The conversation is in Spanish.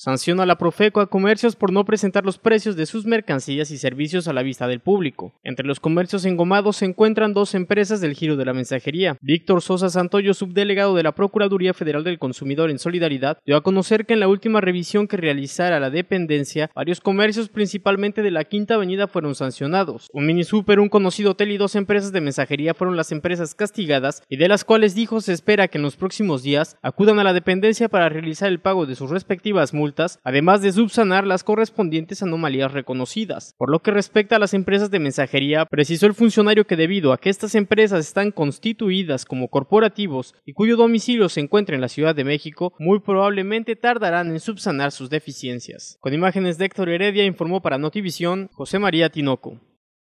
sanciona a la Profeco a comercios por no presentar los precios de sus mercancías y servicios a la vista del público. Entre los comercios engomados se encuentran dos empresas del giro de la mensajería. Víctor Sosa Santoyo, subdelegado de la Procuraduría Federal del Consumidor en Solidaridad, dio a conocer que en la última revisión que realizara la dependencia, varios comercios principalmente de la Quinta Avenida fueron sancionados. Un mini super, un conocido hotel y dos empresas de mensajería fueron las empresas castigadas y de las cuales dijo se espera que en los próximos días acudan a la dependencia para realizar el pago de sus respectivas multas además de subsanar las correspondientes anomalías reconocidas. Por lo que respecta a las empresas de mensajería, precisó el funcionario que debido a que estas empresas están constituidas como corporativos y cuyo domicilio se encuentra en la Ciudad de México, muy probablemente tardarán en subsanar sus deficiencias. Con imágenes de Héctor Heredia informó para Notivisión José María Tinoco.